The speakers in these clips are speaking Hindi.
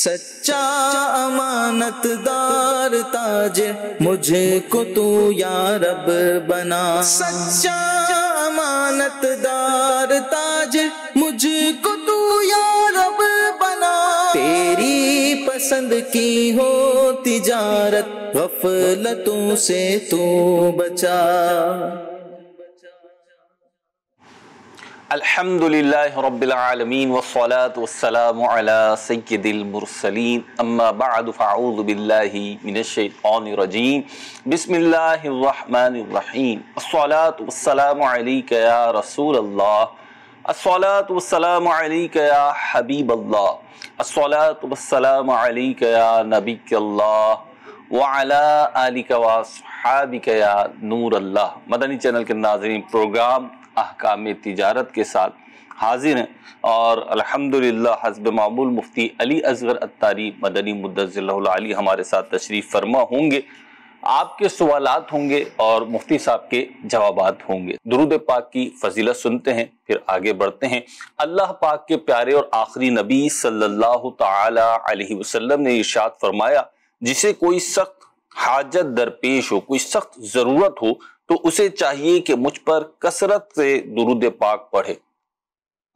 सच्चा अमानत दार ताज मुझे को तू या रब बना सच्चा अमानत दार ताज मुझे को तू या रब बना तेरी पसंद की हो तिजारत गफलतों से तू बचा अल्हम्दुलिल्लाह रब्बिल आलमीन वस्सलातु वस्सलामु अला सय्यिदिल मुरसलीन अम्मा बअद फ़अऊज़ु बिल्लाहि मिनश शैतानिर रजीम बिस्मिल्लाहिर रहमानिर रहीम अस्सलातु वस्सलामु अलैका या रसूलल्लाह अस्सलातु वस्सलामु अलैका या हबीबल्लाह अस्सलातु वस्सलामु अलैका या नबीकल्लाह वाला आलिका व सहाबिका या नूर अल्लाह मदनी चैनल के नाजरीन प्रोग्राम अहकाम तजारत के साथ हाजिर हैं और अलहमदिल्ला हजब मामूल मुफ्ती अली असगर अतारी मदनी मुद्दी हमारे साथ तशरीफ़ फरमा होंगे आपके सवाल होंगे और मुफ्ती साहब के जवाब होंगे दुरुद पाक की फजीलत सुनते हैं फिर आगे बढ़ते हैं अल्लाह पाक के प्यारे और आखिरी नबी सल्लल्लाहु सल्ला वसल्लम ने इर्शाद फरमाया जिसे कोई सख्त हाजत दरपेश हो कोई सख्त जरूरत हो तो उसे चाहिए कि मुझ पर कसरत से दुरुद पाक पढ़े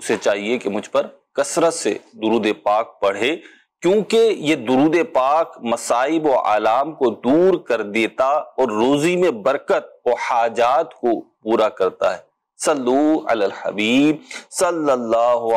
उसे चाहिए कि मुझ पर कसरत से दुरुद पाक पढ़े क्योंकि ये दुरुद पाक मसाइब व आलाम को दूर कर देता और रोजी में बरकत और हाजात को पूरा करता है सल्लू अल हबीब सल्लल्लाहु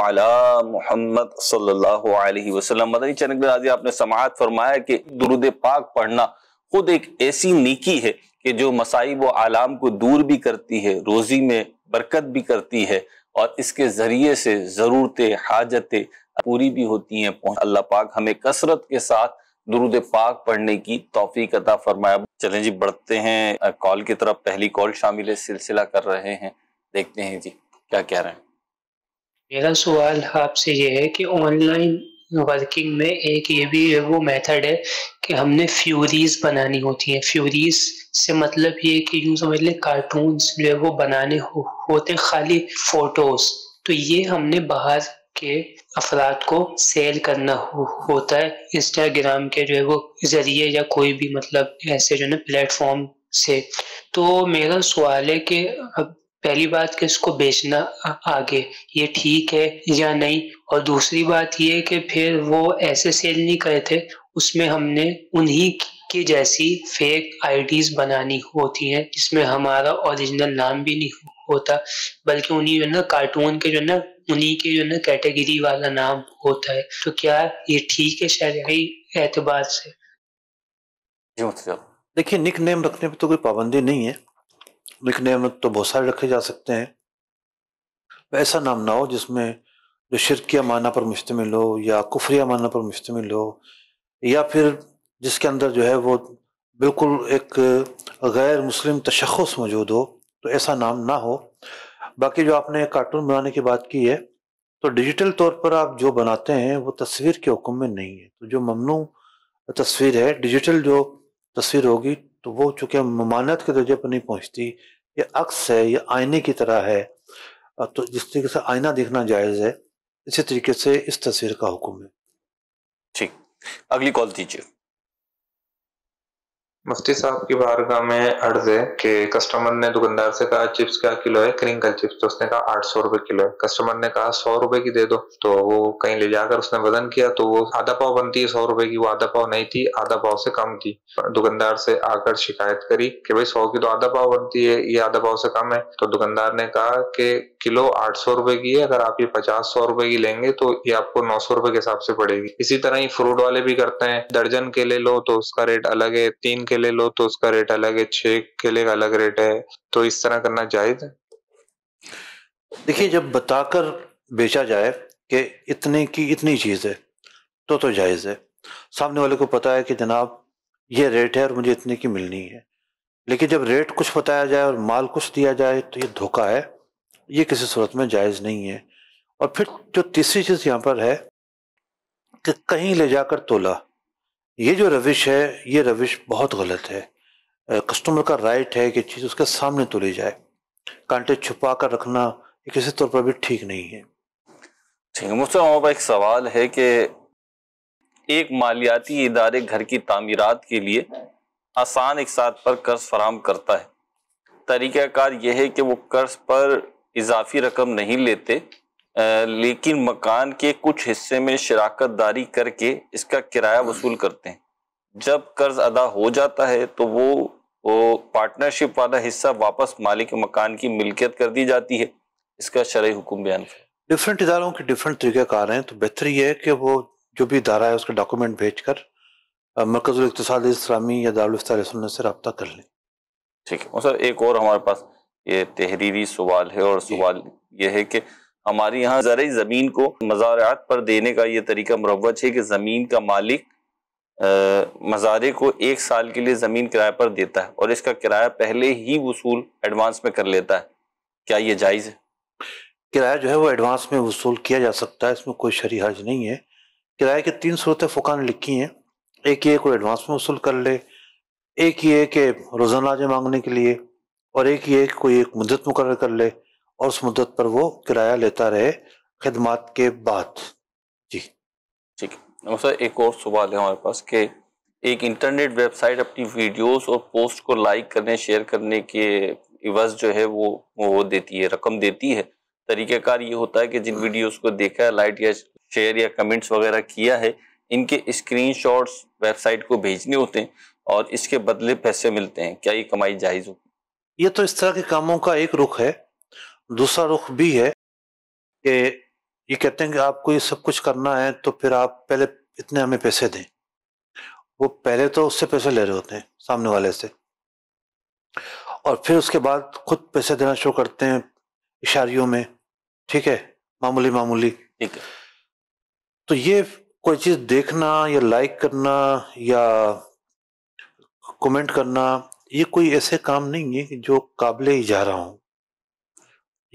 मोहम्मद सल्लल्लाहु अलैहि वसल्लम मदनी चैनल आपने समात फरमाया कि दुरुद पाक पढ़ना खुद एक ऐसी नीकी है कि जो मसाइब व आलाम को दूर भी करती है रोज़ी में बरकत भी करती है और इसके ज़रिए से ज़रूरतें हाजतें पूरी भी होती हैं अल्लाह पाक हमें कसरत के साथ दुरुद पाक पढ़ने की तोफ़ी अता फरमाया चलें जी बढ़ते हैं कॉल की तरफ पहली कॉल शामिल है सिलसिला कर रहे हैं देखते हैं जी क्या कह रहे हैं मेरा सवाल आपसे यह है कि ऑनलाइन वर्किंग में एक ये भी है वो मेथड है कि हमने फ्यूरीज बनानी होती है फ्यूरीज से मतलब ये कि यूं समझ ले कार्टून्स जो है वो बनाने हो, होते खाली फोटोज तो ये हमने बाहर के अफराद को सेल करना हो, होता है इंस्टाग्राम के जो है वो जरिए या कोई भी मतलब ऐसे जो है प्लेटफॉर्म से तो मेरा सवाल है कि अब पहली बात कि उसको बेचना आगे ये ठीक है या नहीं और दूसरी बात ये कि फिर वो ऐसे सेल नहीं करे थे उसमें हमने उन्हीं की जैसी फेक आईडीज बनानी होती है जिसमें हमारा ओरिजिनल नाम भी नहीं होता बल्कि उन्हीं जो ना कार्टून के जो ना उन्हीं के जो ना कैटेगरी वाला नाम होता है तो क्या ये ठीक है शरी एतबार से देखिए निक नेम रखने पर तो कोई पाबंदी नहीं है लिखने तो बहुत सारे रखे जा सकते हैं ऐसा नाम ना हो जिसमें जो शिरकिया माना पर मुश्तमिल हो या कुफरिया माना पर मुश्तमिल हो या फिर जिसके अंदर जो है वो बिल्कुल एक गैर मुस्लिम तशखस मौजूद हो तो ऐसा नाम ना हो बाकी जो आपने कार्टून बनाने की बात की है तो डिजिटल तौर पर आप जो बनाते हैं वो तस्वीर के हुक्म में नहीं है तो जो ममनू तस्वीर है डिजिटल जो तस्वीर होगी तो वो चूंकि ममानत के दर्जे पर नहीं पहुंचती ये अक्स है ये आईने की तरह है तो जिस तरीके से आईना देखना जायज़ है इसी तरीके से इस तस्वीर का हुक्म है ठीक अगली कॉल दीजिए मुफ्ती साहब की बारगाह में अर्ज है कि कस्टमर ने दुकानदार से कहा चिप्स क्या किलो है क्रिंकल चिप्स तो उसने कहा आठ सौ रुपए किलो है कस्टमर ने कहा सौ रुपए की दे दो तो वो कहीं ले जाकर उसने वजन किया तो वो आधा पाव बनती है सौ रुपए की वो आधा पाव नहीं थी आधा पाव से कम थी दुकानदार से आकर शिकायत करी कि भाई सौ की तो आधा पाव बनती है ये आधा पाव से कम है तो दुकानदार ने कहा कि किलो आठ सौ रुपए की है अगर आप ये पचास सौ रुपए की लेंगे तो ये आपको नौ सौ रुपए के हिसाब से पड़ेगी इसी तरह ही फ्रूट वाले भी करते हैं दर्जन केले लो तो उसका रेट अलग है तीन केले केले लो तो उसका रेट अलग है छह केले का अलग रेट है तो इस तरह करना जायज देखिए जब बताकर बेचा जाए कि इतने की इतनी चीज है तो तो जायज है सामने वाले को पता है कि जनाब ये रेट है और मुझे इतने की मिलनी है लेकिन जब रेट कुछ बताया जाए और माल कुछ दिया जाए तो ये धोखा है ये किसी सूरत में जायज़ नहीं है और फिर जो तीसरी चीज़ यहाँ पर है कि कहीं ले जाकर तोला ये जो रविश है ये रविश बहुत गलत है कस्टमर का राइट है कि चीज़ उसके सामने तो ले जाए कांटे छुपा कर रखना किसी तौर पर भी ठीक नहीं है ठीक है मुझसे एक सवाल है कि एक मालियाती इदारे घर की तमीरत के लिए आसान एक साथ पर कर्ज फराम करता है तरीक़ाकार यह है कि वो कर्ज पर इजाफी रकम नहीं लेते लेकिन मकान के कुछ हिस्से में शराकत दारी करके इसका किराया वसूल करते हैं जब कर्ज अदा हो जाता है तो वो वो पार्टनरशिप वाला हिस्सा वापस मालिक मकान की मिल्कियत कर दी जाती है इसका शर्य हुकुम बयान करें डिफरेंट इदारों के डिफरेंट रहे हैं तो बेहतर ये है कि वो जो भी इदारा है उसका डॉक्यूमेंट भेज कर मरकज़ाद इस्लामी या दार से रबता कर लें ठीक है और सर एक और हमारे पास ये तहरीरी सवाल है और सवाल ये है कि हमारे यहाँ जरिए ज़मीन को मज़ारात पर देने का ये तरीका मरवज है कि ज़मीन का मालिक मज़ारे को एक साल के लिए ज़मीन किराए पर देता है और इसका किराया पहले ही वसूल एडवांस में कर लेता है क्या ये जायज़ है किराया जो है वो एडवांस में वसूल किया जा सकता है इसमें कोई शरी हज नहीं है किराए की तीन सूरतें फ़ुका ने लिखी हैं एक ये कोई एडवांस में वसूल कर ले एक ये कि रोज़ाना आजे मांगने के लिए और एक ये कोई एक मुद्दत मुकर कर ले और उस मुद्दत पर वो किराया लेता रहे खदमात के बाद जी ठीक है एक और सवाल है हमारे पास कि एक इंटरनेट वेबसाइट अपनी वीडियोस और पोस्ट को लाइक करने शेयर करने के इवज जो है वो वो देती है रकम देती है तरीक़ेकार ये होता है कि जिन वीडियोस को देखा है लाइक या शेयर या कमेंट्स वगैरह किया है इनके स्क्रीन वेबसाइट को भेजने होते हैं और इसके बदले पैसे मिलते हैं क्या ये कमाई जायज़ होगी ये तो इस तरह के कामों का एक रुख है दूसरा रुख भी है कि ये कहते हैं कि आपको ये सब कुछ करना है तो फिर आप पहले इतने हमें पैसे दें वो पहले तो उससे पैसे ले रहे होते हैं सामने वाले से और फिर उसके बाद खुद पैसे देना शुरू करते हैं इशारियों में ठीक है मामूली मामूली ठीक है तो ये कोई चीज़ देखना या लाइक करना या कमेंट करना ये कोई ऐसे काम नहीं है जो काबिल इजारा हो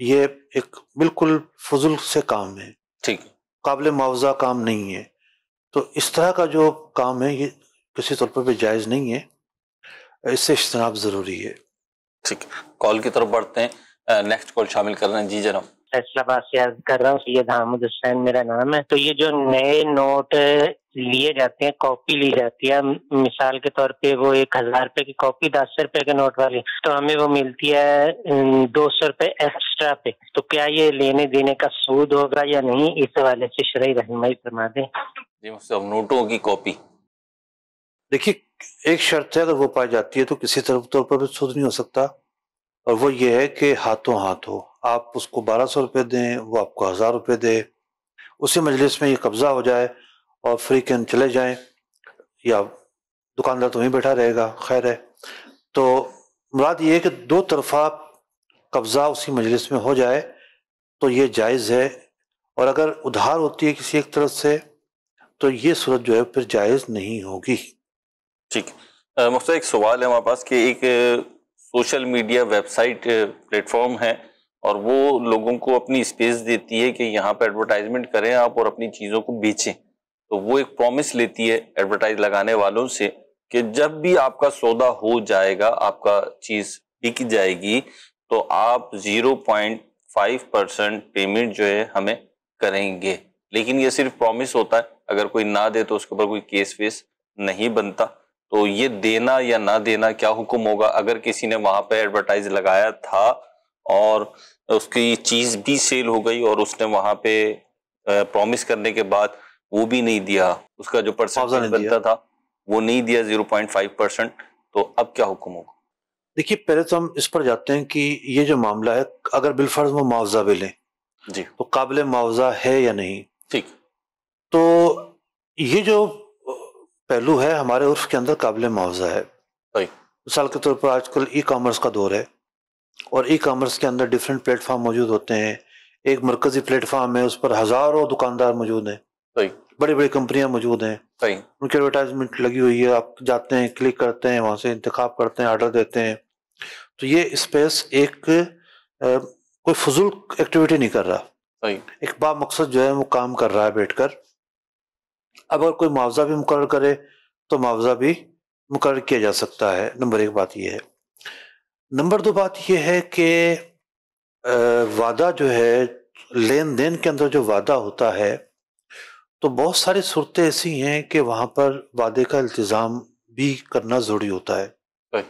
ये एक बिल्कुल फजुल से काम है ठीक काबिल मुआवजा काम नहीं है तो इस तरह का जो काम है ये किसी तौर पर भी जायज़ नहीं है इससे इज्तनाब ज़रूरी है ठीक कॉल की तरफ बढ़ते हैं नेक्स्ट कॉल शामिल कर रहे हैं जी जनाब फैसलाबाद से अर्ज कर रहा हूँ सैयद हामिद हुसैन मेरा नाम है तो ये जो नए नोट लिए जाते हैं कॉपी ली जाती है मिसाल के तौर पे वो एक हजार रुपए की कॉपी दस रुपए के नोट वाली तो हमें वो मिलती है दो सौ रुपए एक्स्ट्रा पे तो क्या ये लेने देने का सूद होगा या नहीं इस हवाले से शरय रहनमाई फरमा दे नोटों की कॉपी देखिए एक शर्त है अगर वो पाई जाती है तो किसी तरफ तौर पर भी सूद नहीं हो सकता और वो ये है कि हाथों हाथ हो आप उसको बारह सौ रुपये दें वो आपको हज़ार रुपये दे उसी मजलिस में ये कब्ज़ा हो जाए और फ्री कैन चले जाएं या दुकानदार तो वहीं बैठा रहेगा खैर है तो मुराद ये है कि दो तरफा कब्ज़ा उसी मजलिस में हो जाए तो ये जायज़ है और अगर उधार होती है किसी एक तरफ से तो ये सूरत जो है फिर जायज़ नहीं होगी ठीक मुख्तर एक सवाल है हमारे पास कि एक सोशल मीडिया वेबसाइट प्लेटफॉर्म है और वो लोगों को अपनी स्पेस देती है कि यहाँ पर एडवर्टाइजमेंट करें आप और अपनी चीज़ों को बेचें तो वो एक प्रॉमिस लेती है एडवर्टाइज लगाने वालों से कि जब भी आपका सौदा हो जाएगा आपका चीज बिक जाएगी तो आप 0.5 परसेंट पेमेंट जो है हमें करेंगे लेकिन ये सिर्फ प्रॉमिस होता है अगर कोई ना दे तो उसके ऊपर कोई केस वेस नहीं बनता तो ये देना या ना देना क्या हुक्म होगा अगर किसी ने वहां पर एडवर्टाइज लगाया था और उसकी चीज भी सेल हो गई और उसने वहां पे प्रॉमिस करने के बाद वो भी नहीं दिया उसका जो परसेंट बनता था वो नहीं दिया जीरो पॉइंट फाइव परसेंट तो अब क्या हुक्म होगा देखिए पहले तो हम इस पर जाते हैं कि ये जो मामला है अगर बिलफर्ज वो मुआवजा भी लें जी तो काबिल मुआवजा है या नहीं ठीक तो ये जो पहलू है हमारे उर्फ के अंदर काबिल मुआवजा है मिसाल के तौर पर आजकल ई कॉमर्स का दौर है और ई कॉमर्स के अंदर डिफरेंट प्लेटफॉर्म मौजूद होते हैं एक मरकजी प्लेटफॉर्म है उस पर हज़ारों दुकानदार मौजूद हैं बड़ी बड़ी कंपनियां मौजूद हैं उनकी एडवर्टाइजमेंट लगी हुई है आप जाते हैं क्लिक करते हैं वहां से इंतखा करते हैं ऑर्डर देते हैं तो ये स्पेस एक कोई फजूल एक्टिविटी नहीं कर रहा एक बा मकसद जो है वो काम कर रहा है बैठकर अगर कोई मुआवजा भी मुकर करे तो मुआवजा भी मुकर किया जा सकता है नंबर एक बात यह है नंबर दो बात यह है कि वादा जो है लेन देन के अंदर जो वादा होता है तो बहुत सारी सूरतें ऐसी हैं कि वहाँ पर वादे का इल्तज़ाम भी करना ज़रूरी होता है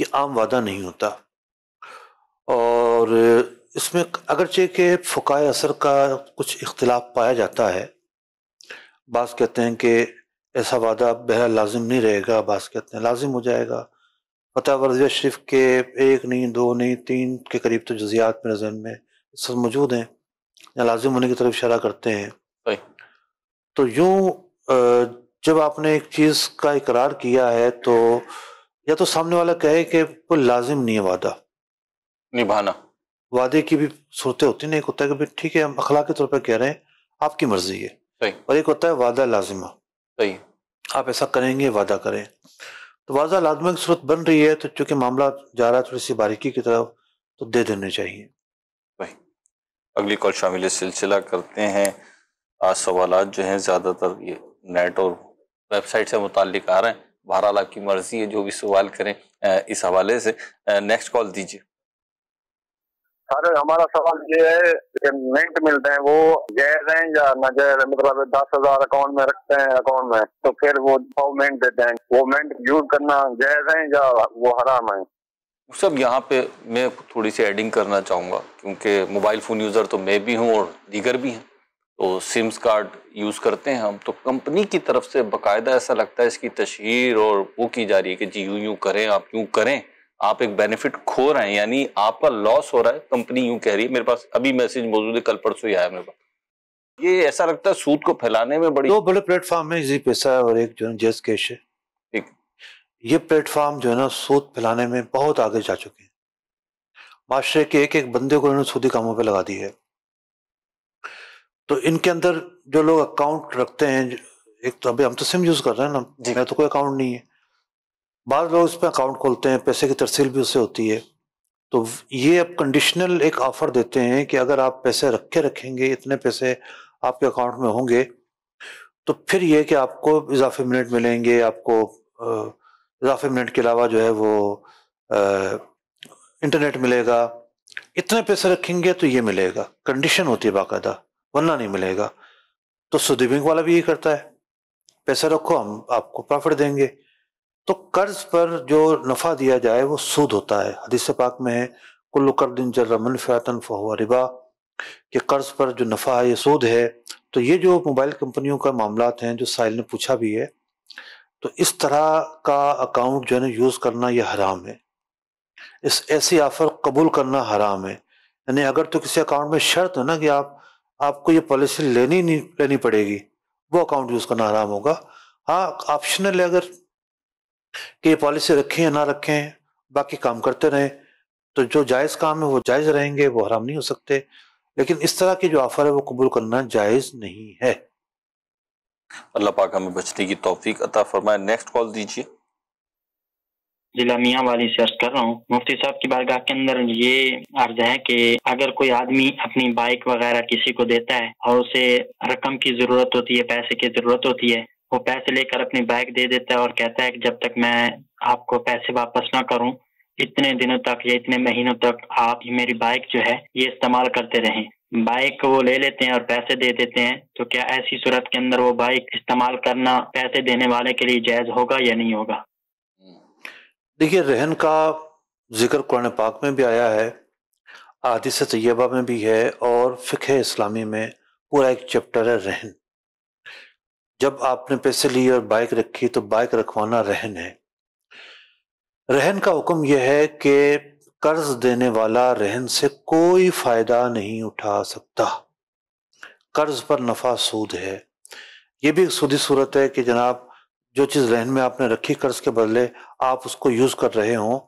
ये आम वादा नहीं होता और इसमें अगरचे के फुकाए असर का कुछ इख्तलाफ पाया जाता है बास कहते हैं कि ऐसा वादा बहर लाजिम नहीं रहेगा बास कहते हैं लाजिम हो जाएगा पता वर्जिया शरीफ के एक नहीं दो नहीं तीन के करीब तो जजियात मेरे जहन में सब मौजूद हैं या लाजिम होने की तरफ इशारा करते हैं तो यूं जब आपने एक चीज का इकरार किया है तो या तो सामने वाला कहे कि वो लाजिम नहीं है वादा निभाना वादे की भी सूरतें होती नहीं होता है कि ठीक है हम अखला के तौर पर कह रहे हैं आपकी मर्जी है सही। और एक होता है वादा लाजिमा सही आप ऐसा करेंगे वादा करें तो वादा लाजमा की सूरत बन रही है तो चूंकि मामला जा रहा है थोड़ी सी बारीकी की तरफ तो दे देने चाहिए अगली कॉल शामिल सिलसिला करते हैं आज सवाल जो हैं ज़्यादातर ये नेट और वेबसाइट से मुतल आ रहे हैं बहरहाल की मर्जी है जो भी सवाल करें इस हवाले से नेक्स्ट कॉल दीजिए सर हमारा सवाल ये है पेमेंट मिलते हैं वो गैर हैं या गैर मतलब दस हजार अकाउंट में रखते हैं अकाउंट में तो फिर वो सौ मेंट देते हैं वो मेंट यूज करना गैर हैं या वो हराम है सब यहाँ पे मैं थोड़ी सी एडिंग करना चाहूँगा क्योंकि मोबाइल फ़ोन यूज़र तो मैं भी हूँ और दीगर भी हैं तो सिम्स कार्ड यूज़ करते हैं हम तो कंपनी की तरफ से बाकायदा ऐसा लगता है इसकी तशहर और वो की जा रही है कि जी यूं यूं करें आप यूं करें आप एक बेनिफिट खो रहे हैं यानी आपका लॉस हो रहा है कंपनी यूं कह रही है मेरे पास अभी मैसेज मौजूद है कल परसों ही आया मेरे पास ये ऐसा लगता है सूद को फैलाने में बड़ी दो बड़े प्लेटफॉर्म है जी पैसा और एक जो है जेस कैश है ठीक ये प्लेटफॉर्म जो है ना सूद फैलाने में बहुत आगे जा चुके हैं माशरे के एक एक बंदे को इन्होंने सूदी कामों पर लगा दी है तो इनके अंदर जो लोग अकाउंट रखते हैं एक तो अभी हम तो सिम यूज कर रहे हैं ना मेरा तो कोई अकाउंट नहीं है बाद लोग पर अकाउंट खोलते हैं पैसे की तरसील भी उससे होती है तो ये अब कंडीशनल एक ऑफर देते हैं कि अगर आप पैसे रखे रखेंगे इतने पैसे आपके अकाउंट में होंगे तो फिर ये कि आपको इजाफे मिनट मिलेंगे आपको इजाफे मिनट के अलावा जो है वो इंटरनेट मिलेगा इतने पैसे रखेंगे तो ये मिलेगा कंडीशन होती है बाकायदा वरना नहीं मिलेगा तो सुदी बैंक वाला भी यही करता है पैसा रखो हम आपको प्रॉफिट देंगे तो कर्ज पर जो नफा दिया जाए वो सूद होता है हदीस पाक में है कुल्लु दिन जर्रमन फ़्यातन फ़हुआ रिबा कि कर्ज पर जो नफा है ये सूद है तो ये जो मोबाइल कंपनियों का मामला हैं जो साहिल ने पूछा भी है तो इस तरह का अकाउंट जो है ना यूज़ करना यह हराम है इस ऐसी ऑफ़र कबूल करना हराम है यानी अगर तो किसी अकाउंट में शर्त है ना कि आप आपको ये पॉलिसी लेनी नहीं लेनी पड़ेगी वो अकाउंट यूज करना आराम होगा हाँ ऑप्शनल है अगर कि ये पॉलिसी रखें या ना रखें बाकी काम करते रहें तो जो जायज़ काम है वो जायज़ रहेंगे वो हराम नहीं हो सकते लेकिन इस तरह के जो ऑफर है वो कबूल करना जायज़ नहीं है अल्लाह पाक हमें बचने की तोफीक अता फरमाए नेक्स्ट कॉल दीजिए जिला मियाँ वाली से अर्ज कर रहा हूँ मुफ्ती साहब की बारगाह के अंदर ये अर्ज है कि अगर कोई आदमी अपनी बाइक वगैरह किसी को देता है और उसे रकम की जरूरत होती है पैसे की जरूरत होती है वो पैसे लेकर अपनी बाइक दे देता है और कहता है कि जब तक मैं आपको पैसे वापस ना करूँ इतने दिनों तक या इतने महीनों तक आप मेरी बाइक जो है ये इस्तेमाल करते रहें बाइक वो ले लेते हैं और पैसे दे देते हैं तो क्या ऐसी सूरत के अंदर वो बाइक इस्तेमाल करना पैसे देने वाले के लिए जायज होगा या नहीं होगा देखिए रहन का जिक्र कुरान पाक में भी आया है आदिस तैयबा में भी है और फिक्र इस्लामी में पूरा एक चैप्टर है रहन जब आपने पैसे लिए और बाइक रखी तो बाइक रखवाना रहन है रहन का हुक्म यह है कि कर्ज देने वाला रहन से कोई फायदा नहीं उठा सकता कर्ज पर नफा सूद है यह भी एक सूदी सूरत है कि जनाब जो चीज़ रहन में आपने रखी कर्ज के बदले आप उसको यूज़ कर रहे हों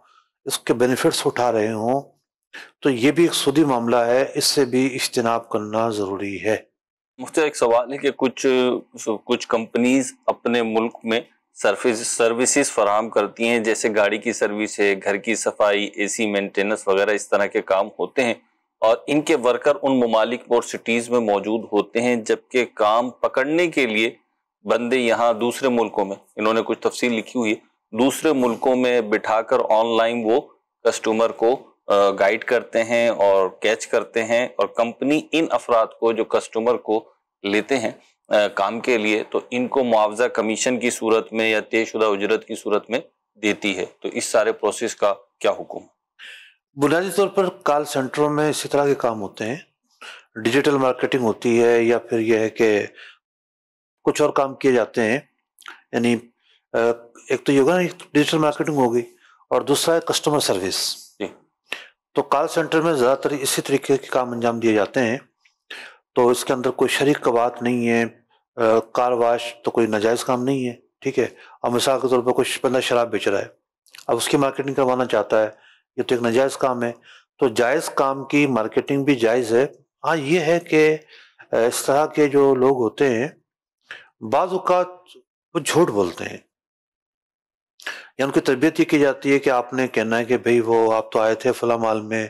इसके बेनिफिट्स उठा रहे हों तो ये भी एक सुधी मामला है इससे भी इज्तनाब करना ज़रूरी है मुख्तर एक सवाल है कि कुछ कुछ कंपनीज अपने मुल्क में सर्विस सर्विसेज फराम करती हैं जैसे गाड़ी की सर्विस है घर की सफाई एसी मेंटेनेंस वगैरह इस तरह के काम होते हैं और इनके वर्कर उन ममालिक और सिटीज़ में मौजूद होते हैं जबकि काम पकड़ने के लिए बंदे यहाँ दूसरे मुल्कों में इन्होंने कुछ तफसील लिखी हुई है दूसरे मुल्कों में बिठाकर ऑनलाइन वो कस्टमर को गाइड करते हैं और कैच करते हैं और कंपनी इन अफराद को जो कस्टमर को लेते हैं काम के लिए तो इनको मुआवजा कमीशन की सूरत में या तयशुदा उजरत की सूरत में देती है तो इस सारे प्रोसेस का क्या हुक्म बुनियादी तौर पर कॉल सेंटरों में इसी तरह के काम होते हैं डिजिटल मार्केटिंग होती है या फिर यह है कि कुछ और काम किए जाते हैं यानी एक तो ये होगा ना डिजिटल मार्केटिंग होगी और दूसरा है कस्टमर सर्विस तो कॉल सेंटर में ज़्यादातर इसी तरीके के काम अंजाम दिए जाते हैं तो इसके अंदर कोई शरीक का बात नहीं है कार वाश तो कोई नाजायज़ काम नहीं है ठीक है और मिसाल के तौर पर कुछ बंदा शराब बेच रहा है अब उसकी मार्केटिंग करवाना चाहता है ये तो एक नाजायज़ काम है तो जायज़ काम की मार्केटिंग भी जायज़ है हाँ ये है कि इस तरह के जो लोग होते हैं बाज़ात वो झूठ बोलते हैं या उनकी तरबियत ये की जाती है कि आपने कहना है कि भाई वो आप तो आए थे फला माल में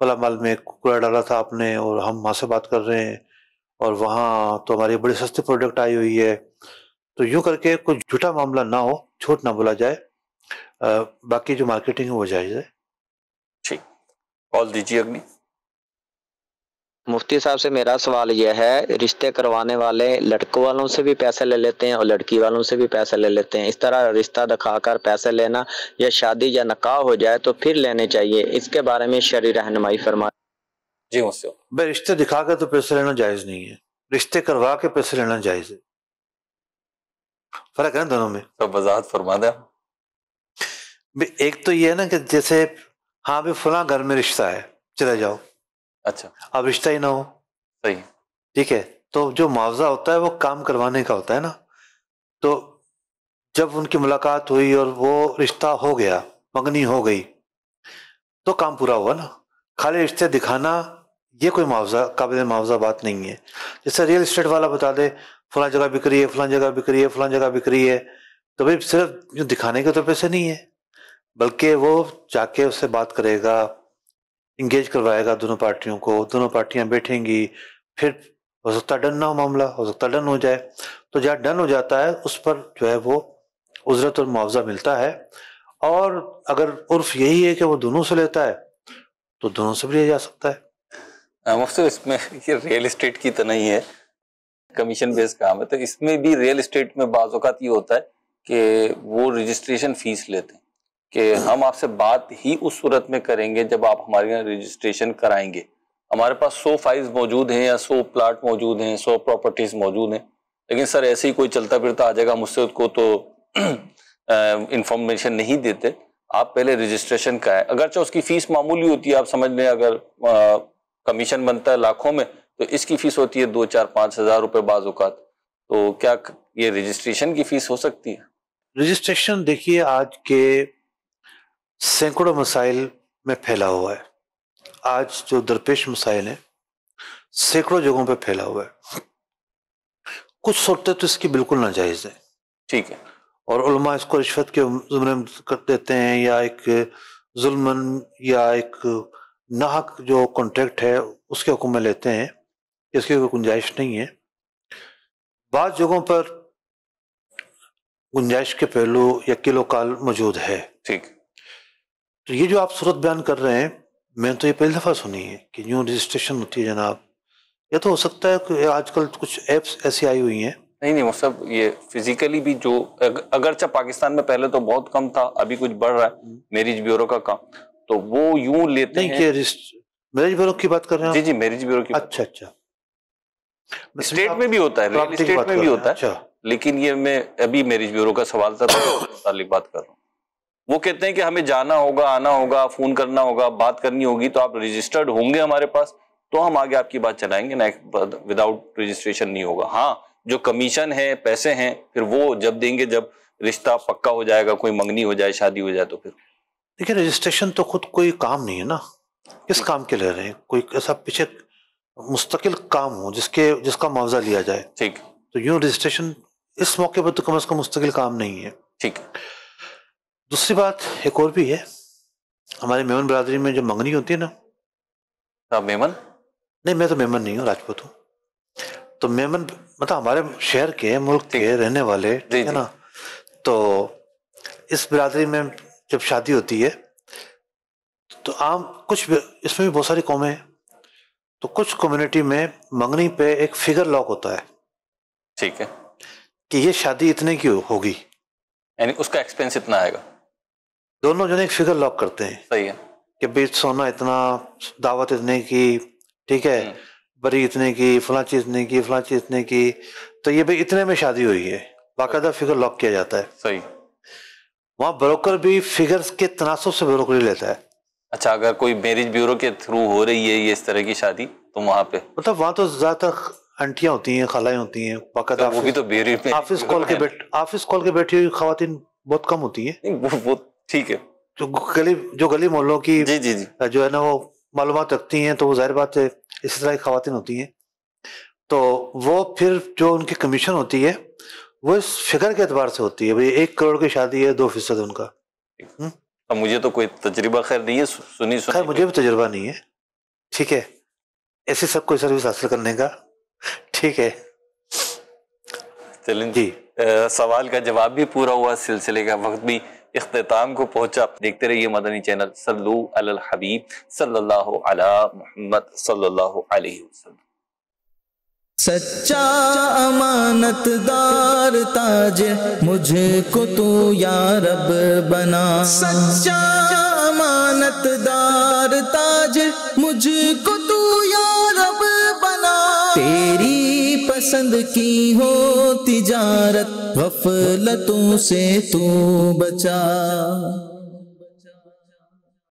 फला माल में कूड़ा डाला था आपने और हम वहाँ से बात कर रहे हैं और वहाँ तो हमारी बड़ी सस्ती प्रोडक्ट आई हुई है तो यूं करके कुछ झूठा मामला ना हो झूठ ना बोला जाए आ, बाकी जो मार्केटिंग है वो जायज़ है ठीक कॉल दीजिए अग्नि मुफ्ती साहब से मेरा सवाल यह है रिश्ते करवाने वाले लड़कों वालों से भी पैसे ले लेते हैं और लड़की वालों से भी पैसे ले लेते हैं इस तरह रिश्ता दिखाकर पैसे लेना या शादी या नकाह हो जाए तो फिर लेने चाहिए इसके बारे में शरी रहनुमाई फरमा जी मुझसे भाई रिश्ते दिखाकर तो पैसे लेना जायज़ नहीं है रिश्ते करवा के पैसे लेना जायज़ है फर्क है दोनों में तो वजाहत फरमा दे एक तो ये है ना कि जैसे हाँ भाई फला घर में रिश्ता है चले जाओ अच्छा अब रिश्ता ही ना हो सही ठीक है तो जो मुआवजा होता है वो काम करवाने का होता है ना तो जब उनकी मुलाकात हुई और वो रिश्ता हो गया मंगनी हो गई तो काम पूरा हुआ ना खाली रिश्ते दिखाना ये कोई मुआवजा काबिल मुआवजा बात नहीं है जैसे रियल इस्टेट वाला बता दे फलां जगह बिक्री है फला जगह बिक्री है फला जगह बिक्री है तो भाई सिर्फ जो दिखाने के तो पैसे नहीं है बल्कि वो जाके उससे बात करेगा इंगेज करवाएगा दोनों पार्टियों को दोनों पार्टियां बैठेंगी फिर हो सकता डन ना हो मामला हो सकता डन हो जाए तो जहाँ डन हो जाता है उस पर जो है वो उजरत और मुआवजा मिलता है और अगर उर्फ यही है कि वो दोनों से लेता है तो दोनों से भी लिया जा सकता है मफसू इसमें ये रियल इस्टेट की तो नहीं है कमीशन बेस्ड काम है तो इसमें भी रियल इस्टेट में बाज़ात ये होता है कि वो रजिस्ट्रेशन फीस लेते हैं कि हम आपसे बात ही उस सूरत में करेंगे जब आप हमारे यहाँ रजिस्ट्रेशन कराएंगे हमारे पास सौ फाइल्स मौजूद हैं या सौ प्लाट मौजूद हैं सौ प्रॉपर्टीज मौजूद हैं लेकिन सर ऐसे ही कोई चलता फिरता आ जाएगा मुझसे उसको तो इंफॉर्मेशन नहीं देते आप पहले रजिस्ट्रेशन का है अगरचे उसकी फीस मामूली होती है आप समझ लें अगर कमीशन बनता है लाखों में तो इसकी फीस होती है दो चार पाँच हज़ार रुपये बाज़ात तो क्या ये रजिस्ट्रेशन की फीस हो सकती है रजिस्ट्रेशन देखिए आज के सैकड़ों मसाइल में फैला हुआ है आज जो दरपेश मसाइल हैं सैकड़ों जगहों पे फैला हुआ है कुछ सोचते तो इसकी बिल्कुल नाजायज़ है ठीक है और उलमा इसको रिश्वत के जुमरे में कर देते हैं या एक जुल्मन या एक नाहक जो कॉन्ट्रैक्ट है उसके हुक्म में लेते हैं इसकी कोई गुंजाइश नहीं है बाद जगहों पर गुंजाइश के पहलू या किलो काल मौजूद है ठीक है तो ये जो आप सूरत बयान कर रहे हैं मैंने तो ये पहली दफ़ा सुनी है कि न्यू रजिस्ट्रेशन होती है जनाब यह तो हो सकता है कि आजकल कुछ ऐप्स ऐसी आई हुई हैं नहीं नहीं मुस्तब ये फिजिकली भी जो अगरचा पाकिस्तान में पहले तो बहुत कम था अभी कुछ बढ़ रहा है हम्म। मैरिज ब्यूरो का काम तो वो यूं लेते नहीं हैं मैरिज ब्यूरो की बात कर रहे हैं जी जी मैरिज ब्यूरो की अच्छा अच्छा स्टेट में भी होता है स्टेट में भी होता है अच्छा। लेकिन ये मैं अभी मैरिज ब्यूरो का सवाल था तो बात कर रहा हूँ वो कहते हैं कि हमें जाना होगा आना होगा फोन करना होगा बात करनी होगी तो आप रजिस्टर्ड होंगे हमारे पास तो हम आगे आपकी बात चलाएंगे नेक्स्ट विदाउट रजिस्ट्रेशन नहीं होगा हाँ जो कमीशन है पैसे हैं फिर वो जब देंगे जब रिश्ता पक्का हो जाएगा कोई मंगनी हो जाए शादी हो जाए तो फिर देखिए रजिस्ट्रेशन तो खुद कोई काम नहीं है ना किस काम के ले रहे हैं कोई ऐसा पीछे मुस्तकिल काम हो जिसके जिसका मुआवजा लिया जाए ठीक तो यूँ रजिस्ट्रेशन इस मौके पर तो कम अज कम मुस्तकिल काम नहीं है ठीक दूसरी बात एक और भी है हमारे मेमन बरादरी में जो मंगनी होती है ना आप हाँ, मेमन नहीं मैं तो मेमन नहीं हूँ राजपूत हूँ तो मेमन मतलब हमारे शहर के मुल्क के रहने वाले ठीक है ना तो इस बरादरी में जब शादी होती है तो आम कुछ इसमें भी बहुत सारी कौमें हैं तो कुछ कम्युनिटी में मंगनी पे एक फिगर लॉक होता है ठीक है कि ये शादी इतने की होगी यानी उसका एक्सपेंस इतना आएगा दोनों जने एक फिगर लॉक करते हैं सही है कि बीच सोना इतना दावत इतने की ठीक है हम्म। बरी इतने की फला चीज इतने की फला चीज इतने की तो ये भाई इतने में शादी हुई है बाकायदा फिगर लॉक किया जाता है सही वहाँ ब्रोकर भी फिगर्स के तनासब से ब्रोकरी लेता है अच्छा अगर कोई मैरिज ब्यूरो के थ्रू हो रही है ये इस तरह की शादी तो वहाँ पे मतलब वहाँ तो ज्यादातर आंटियाँ होती हैं खलाएं होती हैं बाकायदा तो वो भी तो ऑफिस कॉल के बैठ ऑफिस कॉल के बैठी हुई खातन बहुत कम होती है वो, वो ठीक है तो गली जो गली मोहल्लों की जी जी जी जो है ना वो मालूम रखती हैं तो वो जाहिर बात है इसी तरह की खातन होती हैं तो वो फिर जो उनकी कमीशन होती है वो इस फिगर के अतबार से होती है भाई एक करोड़ की शादी है दो फीसद उनका अब मुझे तो कोई तजर्बा खैर नहीं है सुनी सुनी खैर मुझे भी तजर्बा नहीं है ठीक है ऐसे सब कोई सर्विस हासिल करने का ठीक है चलें जी आ, सवाल का जवाब भी पूरा हुआ सिलसिले का वक्त भी इख्ताम को पहुंचा देखते रहिए मदनी चैनल सल्लू अल हबीब सल्लल्लाहु अला मोहम्मद सल्लल्लाहु अलैहि वसल्लम सच्चा अमानतदार ताज मुझे को तू यार बना सच्चा अमानत दार ताज मुझे को तू पसंद की हो तिजारत गफलतों से तू बचा